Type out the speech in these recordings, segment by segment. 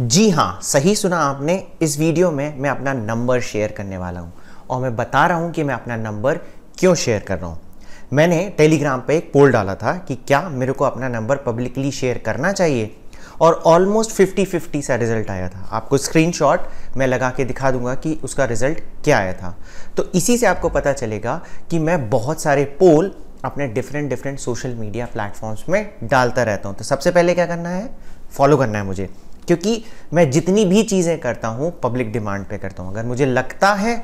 जी हाँ सही सुना आपने इस वीडियो में मैं अपना नंबर शेयर करने वाला हूँ और मैं बता रहा हूँ कि मैं अपना नंबर क्यों शेयर कर रहा हूँ मैंने टेलीग्राम पे एक पोल डाला था कि क्या मेरे को अपना नंबर पब्लिकली शेयर करना चाहिए और ऑलमोस्ट 50-50 सा रिज़ल्ट आया था आपको स्क्रीनशॉट मैं लगा के दिखा दूंगा कि उसका रिज़ल्ट क्या आया था तो इसी से आपको पता चलेगा कि मैं बहुत सारे पोल अपने different different social media platforms में डालता रहता हूँ तो सबसे पहले क्या करना है फॉलो करना है मुझे क्योंकि मैं जितनी भी चीज़ें करता हूँ पब्लिक डिमांड पे करता हूँ अगर मुझे लगता है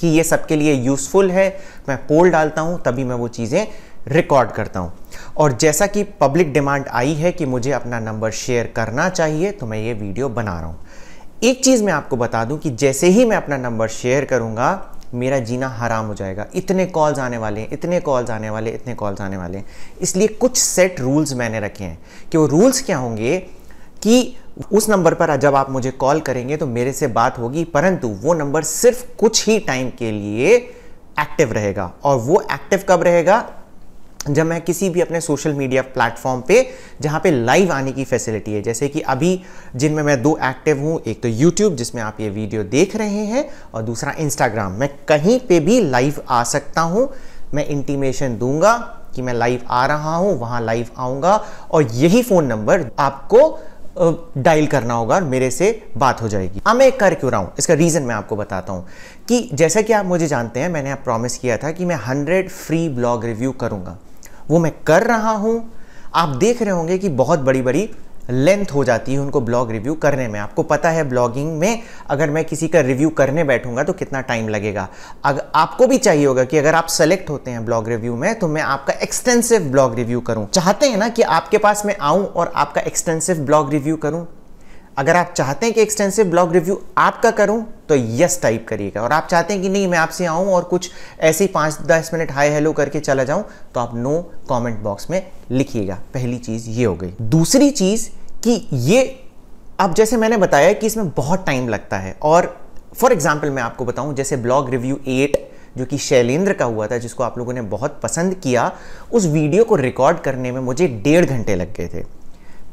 कि ये सबके लिए यूज़फुल है मैं पोल डालता हूँ तभी मैं वो चीज़ें रिकॉर्ड करता हूँ और जैसा कि पब्लिक डिमांड आई है कि मुझे अपना नंबर शेयर करना चाहिए तो मैं ये वीडियो बना रहा हूँ एक चीज़ मैं आपको बता दूँ कि जैसे ही मैं अपना नंबर शेयर करूँगा मेरा जीना हराम हो जाएगा इतने कॉल्स आने वाले हैं इतने कॉल्स आने वाले इतने कॉल्स आने वाले हैं इसलिए कुछ सेट रूल्स मैंने रखे हैं कि वो रूल्स क्या होंगे कि उस नंबर पर जब आप मुझे कॉल करेंगे तो मेरे से बात होगी परंतु वो नंबर सिर्फ कुछ ही टाइम के लिए एक्टिव रहेगा और वो एक्टिव कब रहेगा जब मैं किसी भी अपने सोशल मीडिया प्लेटफॉर्म पे जहाँ पे लाइव आने की फैसिलिटी है जैसे कि अभी जिनमें मैं दो एक्टिव हूँ एक तो यूट्यूब जिसमें आप ये वीडियो देख रहे हैं और दूसरा इंस्टाग्राम मैं कहीं पे भी लाइव आ सकता हूँ मैं इंटीमेशन दूंगा कि मैं लाइव आ रहा हूँ वहाँ लाइव आऊँगा और यही फ़ोन नंबर आपको डायल करना होगा और मेरे से बात हो जाएगी अब मैं कर क्यों रहा हूँ इसका रीज़न मैं आपको बताता हूँ कि जैसा कि आप मुझे जानते हैं मैंने आप प्रॉमिस किया था कि मैं हंड्रेड फ्री ब्लॉग रिव्यू करूँगा वो मैं कर रहा हूँ आप देख रहे होंगे कि बहुत बड़ी बड़ी लेंथ हो जाती है उनको ब्लॉग रिव्यू करने में आपको पता है ब्लॉगिंग में अगर मैं किसी का रिव्यू करने बैठूंगा तो कितना टाइम लगेगा अगर आपको भी चाहिए होगा कि अगर आप सेलेक्ट होते हैं ब्लॉग रिव्यू में तो मैं आपका एक्सटेंसिव ब्लॉग रिव्यू करूं चाहते हैं ना कि आपके पास मैं आऊं और आपका एक्सटेंसिव ब्लॉग रिव्यू करूं अगर आप चाहते हैं कि एक्सटेंसिव ब्लॉग रिव्यू आपका करूं तो यस टाइप करिएगा और आप चाहते हैं कि नहीं मैं आपसे आऊं और कुछ ऐसे ही पाँच दस मिनट हाई हेलो करके चला जाऊं तो आप नो कमेंट बॉक्स में लिखिएगा पहली चीज़ ये हो गई दूसरी चीज़ कि ये अब जैसे मैंने बताया कि इसमें बहुत टाइम लगता है और फॉर एग्जाम्पल मैं आपको बताऊँ जैसे ब्लॉग रिव्यू एट जो कि शैलेंद्र का हुआ था जिसको आप लोगों ने बहुत पसंद किया उस वीडियो को रिकॉर्ड करने में मुझे डेढ़ घंटे लग गए थे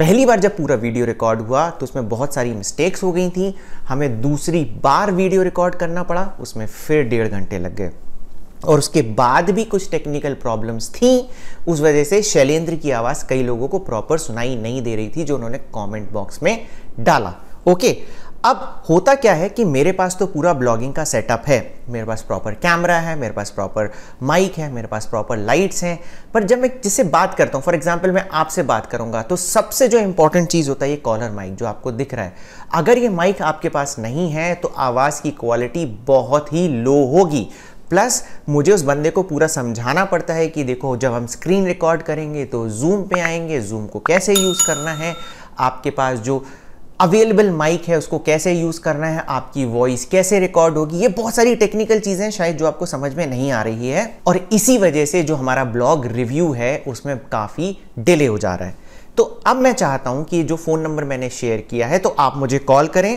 पहली बार जब पूरा वीडियो रिकॉर्ड हुआ तो उसमें बहुत सारी मिस्टेक्स हो गई थी हमें दूसरी बार वीडियो रिकॉर्ड करना पड़ा उसमें फिर डेढ़ घंटे लग गए और उसके बाद भी कुछ टेक्निकल प्रॉब्लम्स थी उस वजह से शैलेंद्र की आवाज़ कई लोगों को प्रॉपर सुनाई नहीं दे रही थी जो उन्होंने कमेंट बॉक्स में डाला ओके अब होता क्या है कि मेरे पास तो पूरा ब्लॉगिंग का सेटअप है मेरे पास प्रॉपर कैमरा है मेरे पास प्रॉपर माइक है मेरे पास प्रॉपर लाइट्स हैं पर जब मैं जिससे बात करता हूँ फॉर एग्जाम्पल मैं आपसे बात करूँगा तो सबसे जो इम्पोर्टेंट चीज़ होता है ये कॉलर माइक जो आपको दिख रहा है अगर ये माइक आपके पास नहीं है तो आवाज़ की क्वालिटी बहुत ही लो होगी प्लस मुझे उस बंदे को पूरा समझाना पड़ता है कि देखो जब हम स्क्रीन रिकॉर्ड करेंगे तो जूम पे आएंगे जूम को कैसे यूज़ करना है आपके पास जो अवेलेबल माइक है उसको कैसे यूज़ करना है आपकी वॉइस कैसे रिकॉर्ड होगी ये बहुत सारी टेक्निकल चीज़ें शायद जो आपको समझ में नहीं आ रही है और इसी वजह से जो हमारा ब्लॉग रिव्यू है उसमें काफ़ी डिले हो जा रहा है तो अब मैं चाहता हूं कि जो फ़ोन नंबर मैंने शेयर किया है तो आप मुझे कॉल करें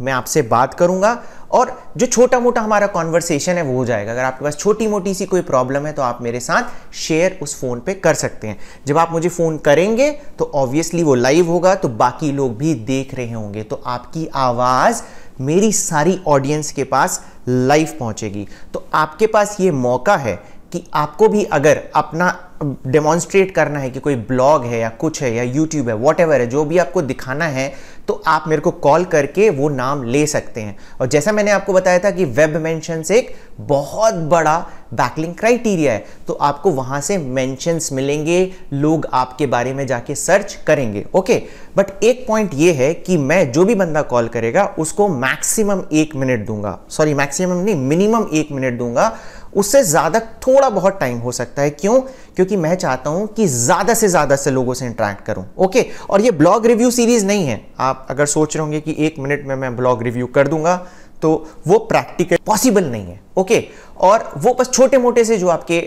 मैं आपसे बात करूँगा और जो छोटा मोटा हमारा कॉन्वर्सेशन है वो हो जाएगा अगर आपके पास छोटी मोटी सी कोई प्रॉब्लम है तो आप मेरे साथ शेयर उस फ़ोन पे कर सकते हैं जब आप मुझे फ़ोन करेंगे तो ऑब्वियसली वो लाइव होगा तो बाकी लोग भी देख रहे होंगे तो आपकी आवाज़ मेरी सारी ऑडियंस के पास लाइव पहुंचेगी तो आपके पास ये मौका है कि आपको भी अगर अपना डेमॉन्स्ट्रेट करना है कि कोई ब्लॉग है या कुछ है या यूट्यूब है वॉट है जो भी आपको दिखाना है तो आप मेरे को कॉल करके वो नाम ले सकते हैं और जैसा मैंने आपको बताया था कि वेब मेंशंस एक बहुत बड़ा बैकलिंग क्राइटेरिया है तो आपको वहां से मेंशंस मिलेंगे लोग आपके बारे में जाके सर्च करेंगे ओके बट एक पॉइंट ये है कि मैं जो भी बंदा कॉल करेगा उसको मैक्सिमम एक मिनट दूंगा सॉरी मैक्सिमम नहीं मिनिमम एक मिनट दूंगा उससे ज़्यादा थोड़ा बहुत टाइम हो सकता है क्यों क्योंकि मैं चाहता हूँ कि ज़्यादा से ज़्यादा से लोगों से इंटरेक्ट करूँ ओके और ये ब्लॉग रिव्यू सीरीज़ नहीं है आप अगर सोच रहे होंगे कि एक मिनट में मैं ब्लॉग रिव्यू कर दूंगा तो वो प्रैक्टिकल पॉसिबल नहीं है ओके और वो बस छोटे मोटे से जो आपके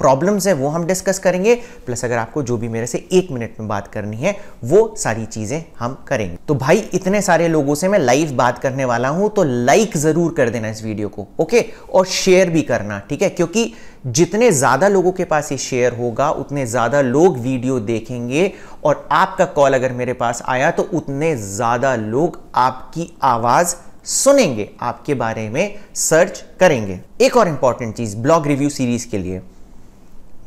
प्रॉब्लम्स हैं वो हम डिस्कस करेंगे प्लस अगर आपको जो भी मेरे से एक मिनट में बात करनी है वो सारी चीज़ें हम करेंगे तो भाई इतने सारे लोगों से मैं लाइव बात करने वाला हूँ तो लाइक ज़रूर कर देना इस वीडियो को ओके और शेयर भी करना ठीक है क्योंकि जितने ज़्यादा लोगों के पास ये शेयर होगा उतने ज़्यादा लोग वीडियो देखेंगे और आपका कॉल अगर मेरे पास आया तो उतने ज़्यादा लोग आपकी आवाज़ सुनेंगे आपके बारे में सर्च करेंगे एक और इंपॉर्टेंट चीज़ ब्लॉग रिव्यू सीरीज़ के लिए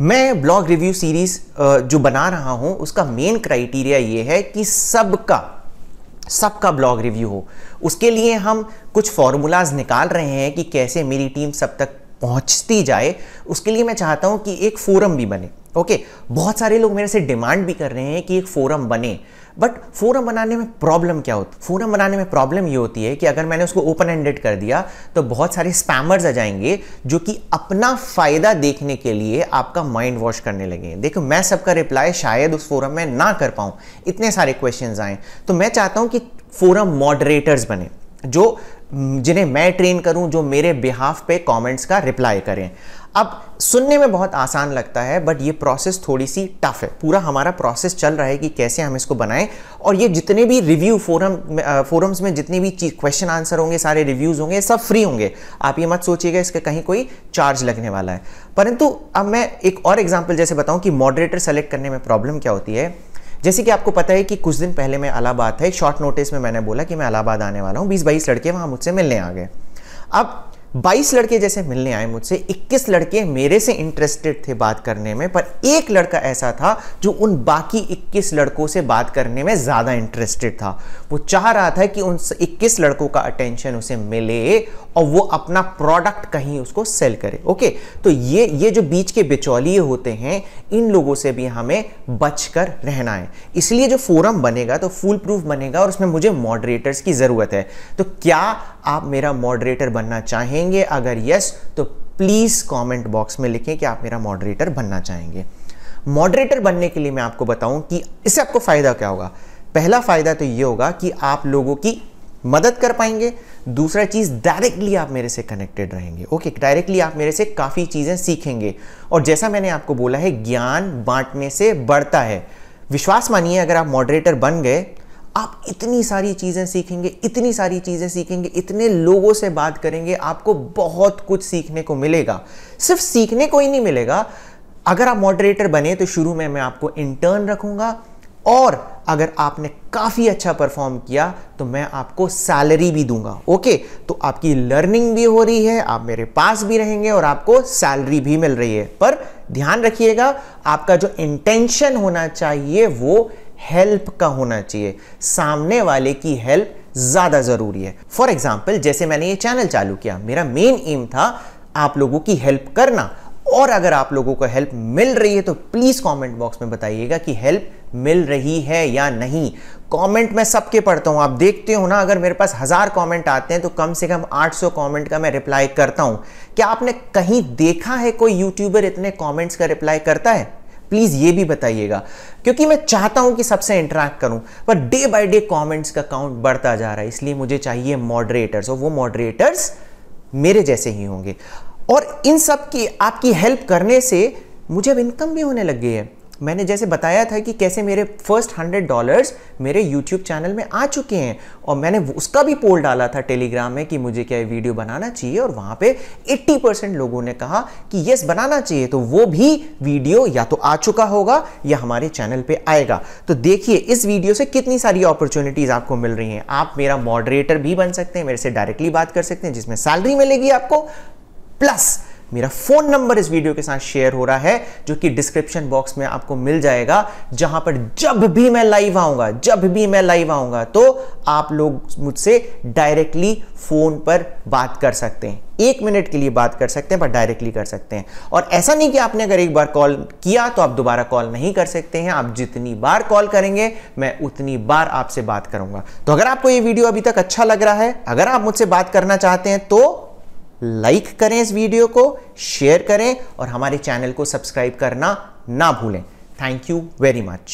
मैं ब्लॉग रिव्यू सीरीज़ जो बना रहा हूं उसका मेन क्राइटेरिया यह है कि सबका सबका ब्लॉग रिव्यू हो उसके लिए हम कुछ फॉर्मूलाज निकाल रहे हैं कि कैसे मेरी टीम सब तक पहुंचती जाए उसके लिए मैं चाहता हूं कि एक फोरम भी बने ओके बहुत सारे लोग मेरे से डिमांड भी कर रहे हैं कि एक फोरम बने बट फोरम बनाने में प्रॉब्लम क्या होती है फोरम बनाने में प्रॉब्लम ये होती है कि अगर मैंने उसको ओपन एंडेड कर दिया तो बहुत सारे स्पैमर्स आ जाएंगे जो कि अपना फ़ायदा देखने के लिए आपका माइंड वॉश करने लगे देखो मैं सबका रिप्लाई शायद उस फोरम में ना कर पाऊँ इतने सारे क्वेश्चन आए तो मैं चाहता हूँ कि फोरम मॉडरेटर्स बने जो जिन्हें मैं ट्रेन करूं जो मेरे बिहाफ पे कमेंट्स का रिप्लाई करें अब सुनने में बहुत आसान लगता है बट ये प्रोसेस थोड़ी सी टफ है पूरा हमारा प्रोसेस चल रहा है कि कैसे हम इसको बनाएं और ये जितने भी रिव्यू फोरम फोरम्स में जितने भी क्वेश्चन आंसर होंगे सारे रिव्यूज़ होंगे सब फ्री होंगे आप ये मत सोचिएगा इसका कहीं कोई चार्ज लगने वाला है परंतु अब मैं एक और एग्जाम्पल जैसे बताऊँ कि मॉडरेटर सेलेक्ट करने में प्रॉब्लम क्या होती है जैसे कि आपको पता है कि कुछ दिन पहले मैं अलाहाबाद था एक शॉर्ट नोटिस में मैंने बोला कि मैं अलाहाबाद आने वाला हूँ बीस बाईस लड़के वहाँ मुझसे मिलने आ गए अब बाईस लड़के जैसे मिलने आए मुझसे इक्कीस लड़के मेरे से इंटरेस्टेड थे बात करने में पर एक लड़का ऐसा था जो उन बाकी इक्कीस लड़कों से बात करने में ज़्यादा इंटरेस्टेड था वो चाह रहा था कि उन इक्कीस लड़कों का अटेंशन उसे मिले और वो अपना प्रोडक्ट कहीं उसको सेल करे ओके तो ये ये जो बीच के बिचौलिए होते हैं इन लोगों से भी हमें बचकर रहना है इसलिए जो फोरम बनेगा तो फुल प्रूफ बनेगा और उसमें मुझे मॉडरेटर्स की ज़रूरत है तो क्या आप मेरा मॉडरेटर बनना चाहेंगे अगर यस तो प्लीज़ कमेंट बॉक्स में लिखें कि आप मेरा मॉडरेटर बनना चाहेंगे मॉडरेटर बनने के लिए मैं आपको बताऊं कि इससे आपको फ़ायदा क्या होगा पहला फ़ायदा तो ये होगा कि आप लोगों की मदद कर पाएंगे दूसरा चीज़ डायरेक्टली आप मेरे से कनेक्टेड रहेंगे ओके डायरेक्टली आप मेरे से काफ़ी चीज़ें सीखेंगे और जैसा मैंने आपको बोला है ज्ञान बांटने से बढ़ता है विश्वास मानिए अगर आप मॉडरेटर बन गए आप इतनी सारी चीज़ें सीखेंगे इतनी सारी चीज़ें सीखेंगे इतने लोगों से बात करेंगे आपको बहुत कुछ सीखने को मिलेगा सिर्फ सीखने को ही नहीं मिलेगा अगर आप मॉडरेटर बने तो शुरू में मैं आपको इंटर्न रखूंगा और अगर आपने काफ़ी अच्छा परफॉर्म किया तो मैं आपको सैलरी भी दूंगा ओके तो आपकी लर्निंग भी हो रही है आप मेरे पास भी रहेंगे और आपको सैलरी भी मिल रही है पर ध्यान रखिएगा आपका जो इंटेंशन होना चाहिए वो हेल्प का होना चाहिए सामने वाले की हेल्प ज़्यादा ज़रूरी है फॉर एग्जाम्पल जैसे मैंने ये चैनल चालू किया मेरा मेन एम था आप लोगों की हेल्प करना और अगर आप लोगों को हेल्प मिल रही है तो प्लीज़ कमेंट बॉक्स में बताइएगा कि हेल्प मिल रही है या नहीं कमेंट मैं सबके पढ़ता हूं आप देखते हो ना अगर मेरे पास हज़ार कमेंट आते हैं तो कम से कम 800 कमेंट का मैं रिप्लाई करता हूं क्या आपने कहीं देखा है कोई यूट्यूबर इतने कमेंट्स का रिप्लाई करता है प्लीज़ ये भी बताइएगा क्योंकि मैं चाहता हूं कि सबसे इंटरेक्ट करूं पर डे बाय डे कमेंट्स का काउंट बढ़ता जा रहा है इसलिए मुझे चाहिए मॉडरेटर्स और वो मॉडरेटर्स मेरे जैसे ही होंगे और इन सब की आपकी हेल्प करने से मुझे अब इनकम भी होने लग गई है मैंने जैसे बताया था कि कैसे मेरे फर्स्ट हंड्रेड डॉलर्स मेरे यूट्यूब चैनल में आ चुके हैं और मैंने उसका भी पोल डाला था टेलीग्राम में कि मुझे क्या वीडियो बनाना चाहिए और वहाँ पे 80 परसेंट लोगों ने कहा कि यस बनाना चाहिए तो वो भी वीडियो या तो आ चुका होगा या हमारे चैनल पर आएगा तो देखिए इस वीडियो से कितनी सारी अपॉर्चुनिटीज़ आपको मिल रही हैं आप मेरा मॉडरेटर भी बन सकते हैं मेरे से डायरेक्टली बात कर सकते हैं जिसमें सैलरी मिलेगी आपको प्लस मेरा फ़ोन नंबर इस वीडियो के साथ शेयर हो रहा है जो कि डिस्क्रिप्शन बॉक्स में आपको मिल जाएगा जहां पर जब भी मैं लाइव आऊंगा जब भी मैं लाइव आऊंगा तो आप लोग मुझसे डायरेक्टली फ़ोन पर बात कर सकते हैं एक मिनट के लिए बात कर सकते हैं पर डायरेक्टली कर सकते हैं और ऐसा नहीं कि आपने अगर एक बार कॉल किया तो आप दोबारा कॉल नहीं कर सकते हैं आप जितनी बार कॉल करेंगे मैं उतनी बार आपसे बात करूंगा तो अगर आपको ये वीडियो अभी तक अच्छा लग रहा है अगर आप मुझसे बात करना चाहते हैं तो लाइक करें इस वीडियो को शेयर करें और हमारे चैनल को सब्सक्राइब करना ना भूलें थैंक यू वेरी मच